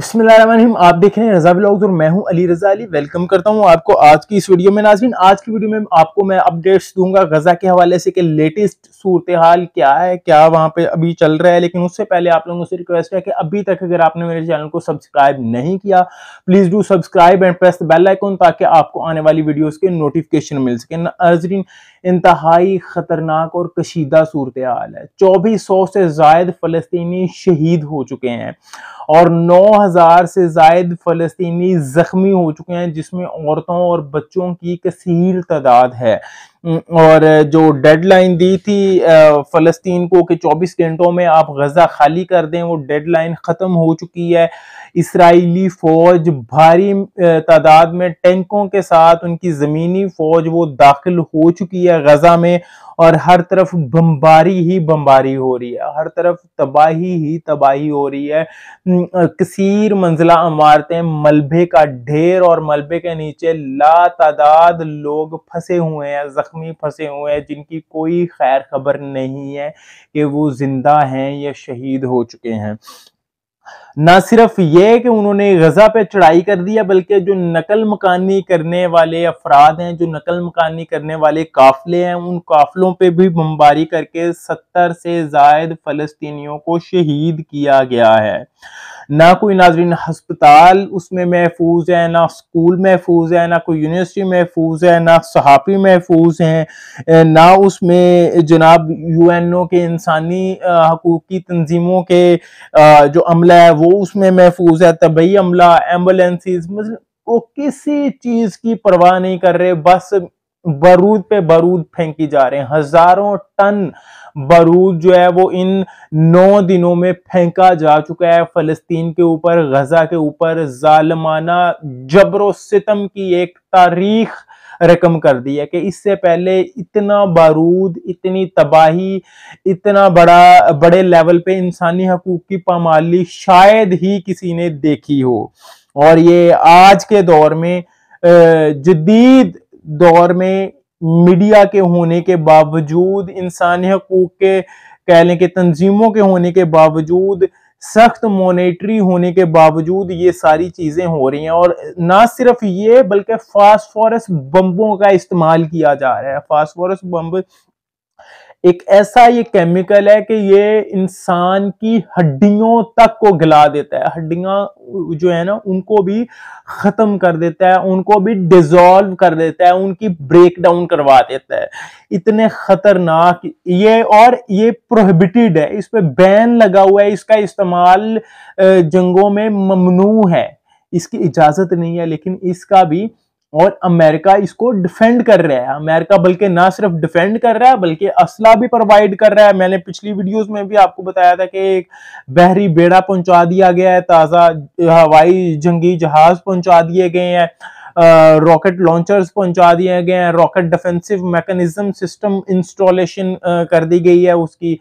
बिस्मिल्लाम आप देख रहे हैं रजा ब्लॉग्स और मैं हूं अली रजा अली वेलकम करता हूं आपको आज की इस वीडियो में नाजरीन आज की वीडियो में आपको मैं अपडेट्स दूंगा गजा के हवाले से कि लेटेस्ट सूरत हाल क्या है क्या वहां पे अभी चल रहा है लेकिन उससे पहले आप लोगों से रिक्वेस्ट है कि अभी तक अगर आपने मेरे चैनल को सब्सक्राइब नहीं किया please do subscribe and press the bell icon ताकि आपको आने वाली वीडियोज़ के नोटिफिकेशन मिल सके नाजरीन इंतहाई ख़तरनाक और कशीदा सूरत हाल है चौबीस सौ से जायद फ़लस्तनी शहीद हो चुके हैं और नौ हज़ार से जायद फ़लस्तनी ज़ख्मी हो चुके हैं जिसमें औरतों और बच्चों की कसीर तादाद है हम्म, और जो डेडलाइन दी थी फ़लस्तीन को कि 24 घंटों में आप गज़ा खाली कर दें वो डेडलाइन ख़त्म हो चुकी है इसराइली फ़ौज भारी तादाद में टैंकों के साथ उनकी ज़मीनी फ़ौज वो दाखिल हो चुकी है गज़ा में और हर तरफ बम्बारी ही बम्बारी हो रही है हर तरफ तबाही ही तबाही हो रही है हम्म, कसीर मंजिला इमारतें मलबे का ढेर और मलबे के नीचे ला तादाद लोग फंसे हुए हैं जख्मी फंसे हुए हैं जिनकी कोई खैर खबर नहीं है कि वो जिंदा हैं या शहीद हो चुके हैं ना सिर्फ ये कि उन्होंने गजा पे चढ़ाई कर दिया बल्कि जो नकल मकानी करने वाले अफराद हैं जो नकल मकानी करने वाले काफले हैं उन काफलों पे भी बमबारी करके सत्तर से जायद फलस्तीनियों को शहीद किया गया है ना कोई नाजरीन हस्पताल उसमें महफूज है ना स्कूल महफूज है ना कोई यूनिवर्सिटी महफूज है ना सहाफ़ी महफूज है ना उसमें जनाब यू एन ओ के इंसानी हकूक़ की तनजीमों के जो अमला है वो उसमें महफूज है तबई अमला एम्बुलेंसेज मतलब वो किसी चीज़ की परवाह नहीं कर रहे बस बारूद पे बारूद फेंकी जा रहे हैं हज़ारों टन बारूद जो है वो इन नौ दिनों में फेंका जा चुका है फलस्तीन के ऊपर गजा के ऊपर जालमाना जबरो सितम की एक तारीख रकम कर दी है कि इससे पहले इतना बारूद इतनी तबाही इतना बड़ा बड़े लेवल पे इंसानी हकूक की पामाली शायद ही किसी ने देखी हो और ये आज के दौर में जदीद दौर में मीडिया के होने के बावजूद इंसानी हकूक के कह लें कि तंजीमों के होने के बावजूद सख्त मोनिटरी होने के बावजूद ये सारी चीज़ें हो रही हैं और ना सिर्फ ये बल्कि फास्फोरस बम्बों का इस्तेमाल किया जा रहा है फास्फोरस बम्ब एक ऐसा ये केमिकल है कि ये इंसान की हड्डियों तक को गला देता है हड्डियां जो है ना उनको भी ख़त्म कर देता है उनको भी डिजॉल्व कर देता है उनकी ब्रेक डाउन करवा देता है इतने ख़तरनाक ये और ये प्रोहिबिटेड है इस पर बैन लगा हुआ है इसका इस्तेमाल जंगों में ममनू है इसकी इजाज़त नहीं है लेकिन इसका भी और अमेरिका इसको डिफेंड कर रहा है अमेरिका बल्कि ना सिर्फ डिफेंड कर रहा है बल्कि असला भी प्रोवाइड कर रहा है मैंने पिछली वीडियोस में भी आपको बताया था कि एक बहरी बेड़ा पहुंचा दिया गया है ताज़ा हवाई जंगी जहाज पहुंचा दिए गए हैं रॉकेट लॉन्चर्स पहुंचा दिए गए हैं rocket defensive mechanism system installation कर दी गई है उसकी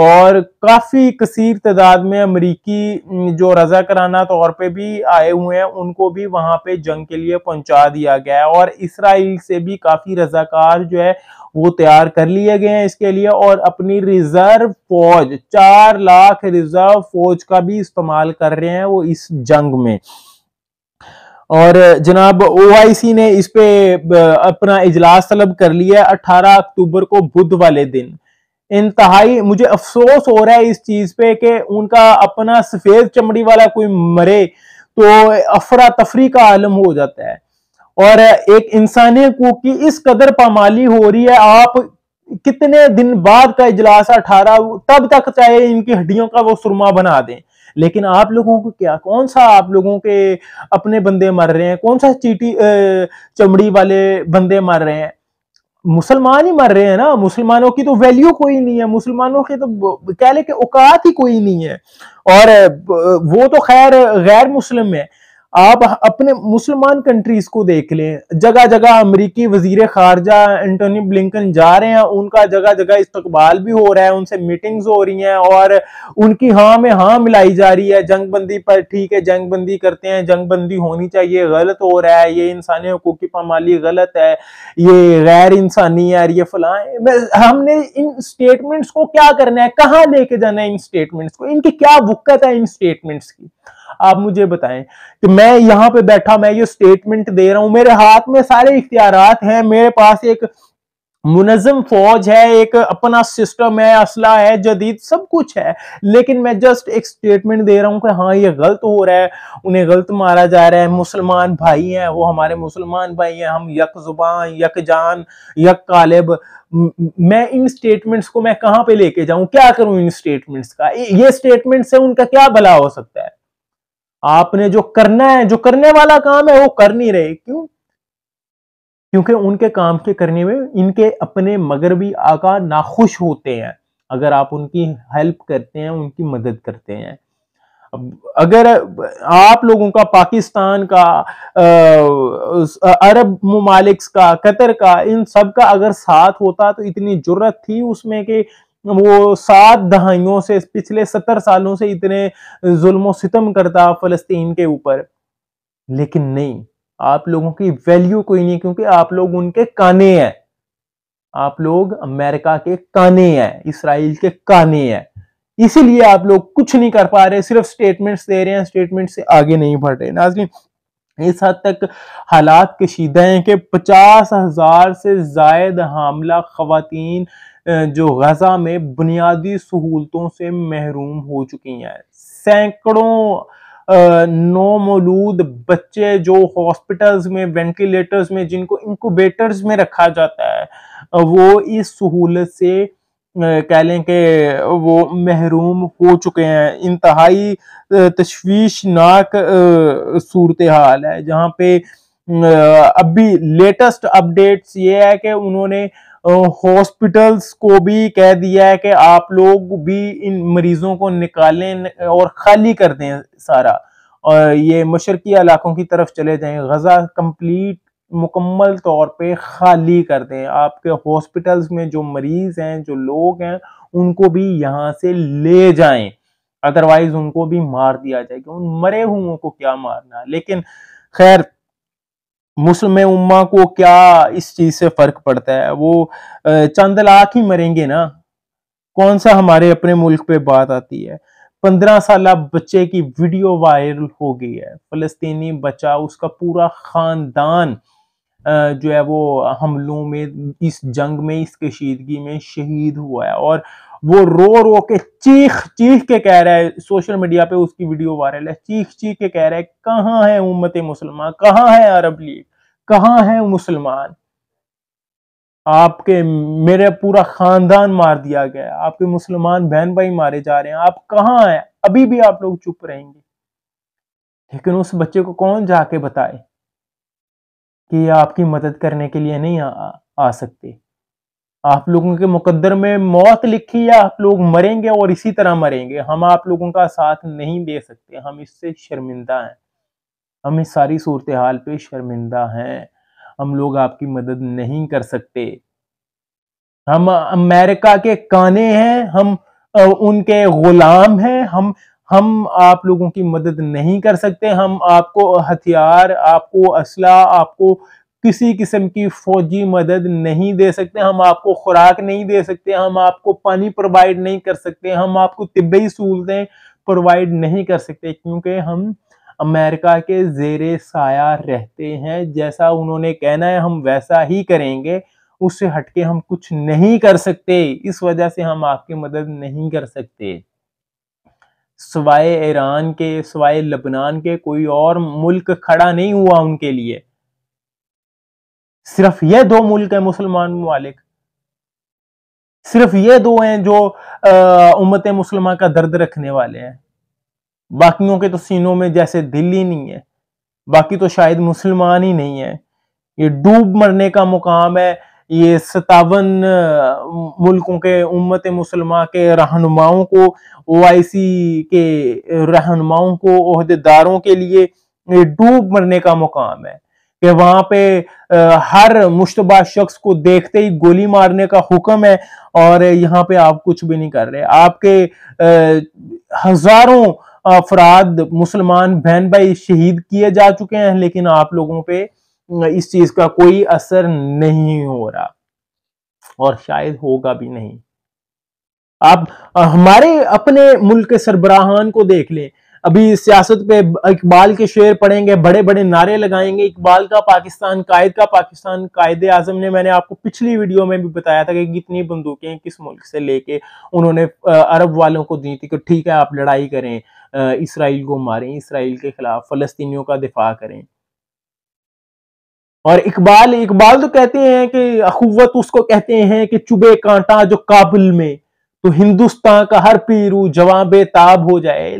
और काफ़ी कसीर तादाद में अमरीकी जो रजा कराना तौर पे भी आए हुए हैं उनको भी वहाँ पे जंग के लिए पहुंचा दिया गया है और इसराइल से भी काफ़ी रजाकार जो है वो तैयार कर लिए गए हैं इसके लिए और अपनी रिजर्व फौज चार लाख रिजर्व फौज का भी इस्तेमाल कर रहे हैं वो इस जंग में और जनाब ओआईसी ने इस पे अपना इजलास तलब कर लिया है 18 अक्टूबर को बुध वाले दिन इंतहाई मुझे अफसोस हो रहा है इस चीज पे कि उनका अपना सफेद चमड़ी वाला कोई मरे तो अफरा तफरी का आलम हो जाता है और एक इंसानी को की इस कदर पामाली हो रही है आप कितने दिन बाद का इजलास अठारह तब तक चाहे इनकी हड्डियों का वो सुरमा बना दें लेकिन आप लोगों को क्या कौन सा आप लोगों के अपने बंदे मर रहे हैं कौन सा चीटी चमड़ी वाले बंदे मर रहे हैं मुसलमान ही मर रहे हैं ना मुसलमानों की तो वैल्यू कोई नहीं है मुसलमानों के तो कह ले के औकात ही कोई नहीं है और वो तो खैर गैर मुस्लिम है आप अपने मुसलमान कंट्रीज को देख लें जगह जगह अमरीकी वजीर खारजा एंटोनी ब्लिंकन जा रहे हैं उनका जगह जगह इस्तकबाल भी हो रहा है उनसे मीटिंग्स हो रही हैं और उनकी हाँ में हाँ मिलाई जा रही है जंग बंदी पर ठीक है जंग बंदी करते हैं जंग बंदी होनी चाहिए गलत हो रहा है ये इंसानी हकूक की पामाली गलत है ये गैर इंसानी है ये फला हमने इन स्टेटमेंट्स को क्या करना है कहाँ लेके जाना है इन स्टेटमेंट्स को इनकी क्या वक्त है इन स्टेटमेंट्स की आप मुझे बताएं कि मैं यहाँ पे बैठा मैं ये स्टेटमेंट दे रहा हूं मेरे हाथ में सारे इख्तियार हैं मेरे पास एक मुनजम फौज है एक अपना सिस्टम है असला है जदीद सब कुछ है लेकिन मैं जस्ट एक स्टेटमेंट दे रहा हूँ कि हाँ ये गलत हो रहा है उन्हें गलत मारा जा रहा है मुसलमान भाई हैं वो हमारे मुसलमान भाई हैं हम यक जुबान यक जान यक कालिब मैं इन स्टेटमेंट्स को मैं कहाँ पे लेके जाऊँ क्या करूं इन स्टेटमेंट्स का ये स्टेटमेंट से उनका क्या भला हो सकता है आपने जो करना है जो करने वाला काम है वो कर नहीं रहे क्यों क्योंकि उनके काम के करने में इनके अपने मगरबी आका नाखुश होते हैं अगर आप उनकी हेल्प करते हैं उनकी मदद करते हैं अगर आप लोगों का पाकिस्तान का अरब ममालिक का कतर का इन सब का अगर साथ होता तो इतनी जरूरत थी उसमें कि वो सात दहाइयों से पिछले सत्तर सालों से इतने जुल्म सितम करता फलस्तीन के ऊपर लेकिन नहीं आप लोगों की वैल्यू कोई नहीं क्योंकि आप लोग उनके काने हैं आप लोग अमेरिका के काने हैं इसराइल के काने हैं इसीलिए आप लोग कुछ नहीं कर पा रहे सिर्फ स्टेटमेंट्स दे रहे हैं स्टेटमेंट से आगे नहीं बढ़ रहे नाजरीन इस हद तक हालात कशीदा हैं कि पचास हजार से जायद हमला खातन जो गजा में बुनियादी सहूलतों से महरूम हो चुकी हैं सैकड़ों मौलूद बच्चे जो हॉस्पिटल्स में वेंटिलेटर्स में जिनको इंक्यूबेटर्स में रखा जाता है वो इस सहूलत से कह लें कि वो महरूम हो चुके हैं इंतहाई तशवीशनाक सूरत हाल है जहाँ पे अभी लेटेस्ट अपडेट्स ये है कि उन्होंने हॉस्पिटल्स को भी कह दिया है कि आप लोग भी इन मरीजों को निकालें और खाली कर दें सारा और ये मशरकी इलाकों की तरफ चले जाएं गजा कंप्लीट मुकम्मल तौर पे खाली कर दें आपके हॉस्पिटल्स में जो मरीज हैं जो लोग हैं उनको भी यहाँ से ले जाएं अदरवाइज उनको भी मार दिया जाएगा उन मरे हुओं को क्या मारना लेकिन खैर मुस्लिम उम्मा को क्या इस चीज से फर्क पड़ता है वो चंद लाख ही मरेंगे ना कौन सा हमारे अपने मुल्क पे बात आती है पंद्रह साल बच्चे की वीडियो वायरल हो गई है फलस्तीनी बच्चा उसका पूरा खानदान जो है वो हमलों में इस जंग में इस कशीदगी में शहीद हुआ है और वो रो रो के चीख चीख के कह रहा है सोशल मीडिया पे उसकी वीडियो वायरल है चीख चीख के कह रहा है कहाँ है उम्मत मुसलमान कहाँ है अरब लीग कहाँ है मुसलमान आपके मेरे पूरा खानदान मार दिया गया आपके मुसलमान बहन भाई मारे जा रहे हैं आप कहाँ हैं अभी भी आप लोग चुप रहेंगे लेकिन उस बच्चे को कौन जाके बताए कि आपकी मदद करने के लिए नहीं आ, आ सकते आप लोगों के मुकद्दर में मौत लिखी है आप लोग मरेंगे और इसी तरह मरेंगे हम आप लोगों का साथ नहीं दे सकते हम इससे शर्मिंदा हैं हम इस सारी सूरत हाल पे शर्मिंदा हैं हम लोग आपकी मदद नहीं कर सकते हम अमेरिका के काने हैं हम उनके गुलाम हैं हम हम आप लोगों की मदद नहीं कर सकते हम आपको हथियार आपको असला आपको किसी किस्म की फौजी मदद नहीं दे सकते हम आपको खुराक नहीं दे सकते हम आपको पानी प्रोवाइड नहीं कर सकते हम आपको तिब्बी सहूलतें प्रोवाइड नहीं कर सकते क्योंकि हम अमेरिका के जेर साया रहते हैं जैसा उन्होंने कहना है हम वैसा ही करेंगे उससे हटके हम कुछ नहीं कर सकते इस वजह से हम आपकी मदद नहीं कर सकते सवाए ईरान के सवाए लबनान के कोई और मुल्क खड़ा नहीं हुआ उनके लिए सिर्फ ये दो मुल्क हैं मुसलमान ममालिक सिर्फ ये दो हैं जो उम्मत मुसलमान का दर्द रखने वाले हैं बाकियों के तो सीनों में जैसे दिल ही नहीं है बाकी तो शायद मुसलमान ही नहीं है ये डूब मरने का मुकाम है ये सतावन मुल्कों के उम्मत मुसलमान के रहनुमाओं को ओ के रहनुमाओं को अहदेदारों के लिए डूब मरने का मुकाम है कि वहां पे हर मुश्तबा शख्स को देखते ही गोली मारने का हुक्म है और यहाँ पे आप कुछ भी नहीं कर रहे आपके हजारों अफराद मुसलमान बहन भाई शहीद किए जा चुके हैं लेकिन आप लोगों पे इस चीज का कोई असर नहीं हो रहा और शायद होगा भी नहीं आप हमारे अपने मुल्क के सरबराहान को देख लें अभी सियासत पे इकबाल के शेर पढ़ेंगे बड़े बड़े नारे लगाएंगे इकबाल का पाकिस्तान कायद का पाकिस्तान कायद आजम ने मैंने आपको पिछली वीडियो में भी बताया था कि कितनी बंदूकें किस मुल्क से लेके उन्होंने अरब वालों को दी थी कि ठीक है आप लड़ाई करें इसराइल को मारें इसराइल के खिलाफ फलस्तियों का दिफा करें और इकबाल इकबाल तो कहते हैं कि अखुवत उसको कहते हैं कि चुबे कांटा जो काबुल में तो हिंदुस्तान का हर पीरू जवाब ताब हो जाए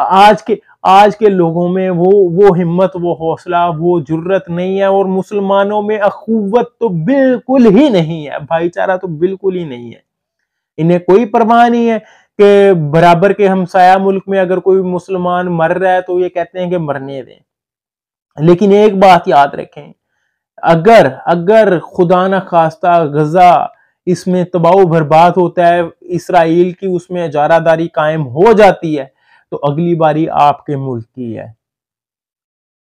आज के आज के लोगों में वो वो हिम्मत वो हौसला वो जरूरत नहीं है और मुसलमानों में अखुवत तो बिल्कुल ही नहीं है भाईचारा तो बिल्कुल ही नहीं है इन्हें कोई परवाह नहीं है कि बराबर के हमसाया मुल्क में अगर कोई मुसलमान मर रहा है तो ये कहते हैं कि मरने दें लेकिन एक बात याद रखें अगर अगर खुदा न खास्ता गजा इसमें तबाह बर्बाद होता है इसराइल की उसमें जारादारी कायम हो जाती है तो अगली बारी आपके मुल्क की है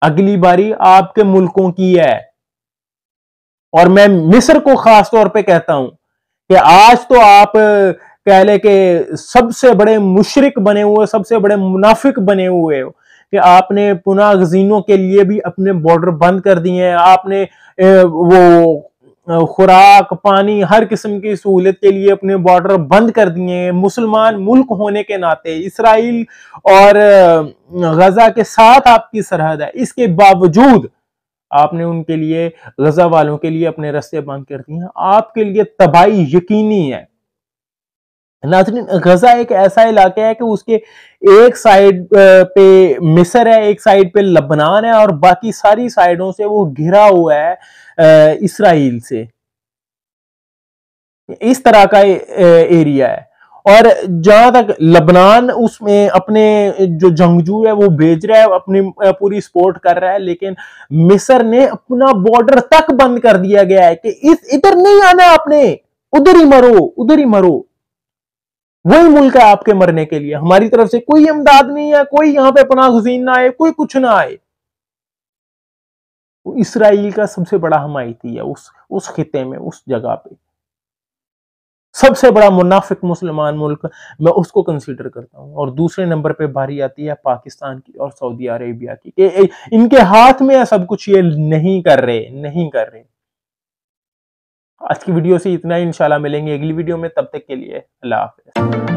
अगली बारी आपके मुल्कों की है और मैं मिस्र को खास तौर पे कहता हूं कि आज तो आप कह ले के सबसे बड़े मुशरिक बने हुए सबसे बड़े मुनाफिक बने हुए हो कि आपने पुनः गजीनों के लिए भी अपने बॉर्डर बंद कर दिए हैं आपने वो खुराक पानी हर किस्म की सहूलत के लिए अपने बॉर्डर बंद कर दिए मुसलमान मुल्क होने के नाते इसराइल और गजा के साथ आपकी सरहद है इसके बावजूद आपने उनके लिए गजा वालों के लिए अपने रस्ते बंद कर दिए हैं आपके लिए तबाही यकीनी है नाजरीन गजा एक ऐसा इलाका है कि उसके एक साइड पे मिस्र है एक साइड पे लबनान है और बाकी सारी साइडों से वो घिरा हुआ है इसराइल से इस तरह का एरिया है और जहां तक लबनान उसमें अपने जो जंगजू है वो भेज रहा है अपनी पूरी सपोर्ट कर रहा है लेकिन मिस्र ने अपना बॉर्डर तक बंद कर दिया गया है कि इस इधर नहीं आना आपने उधर ही मरो उधर ही मरो वही मुल्क है आपके मरने के लिए हमारी तरफ से कोई इमदाद नहीं है कोई यहां पे अपना गुजीन ना आए कोई कुछ ना आए वो इसराइल का सबसे बड़ा हमायती है उस उस खिते में उस जगह पे सबसे बड़ा मुनाफिक मुसलमान मुल्क मैं उसको कंसीडर करता हूँ और दूसरे नंबर पे भारी आती है पाकिस्तान की और सऊदी अरेबिया की ए, ए, इनके हाथ में है सब कुछ ये नहीं कर रहे नहीं कर रहे आज की वीडियो से इतना ही इंशाल्लाह मिलेंगे अगली वीडियो में तब तक के लिए अल्लाह हाफिज़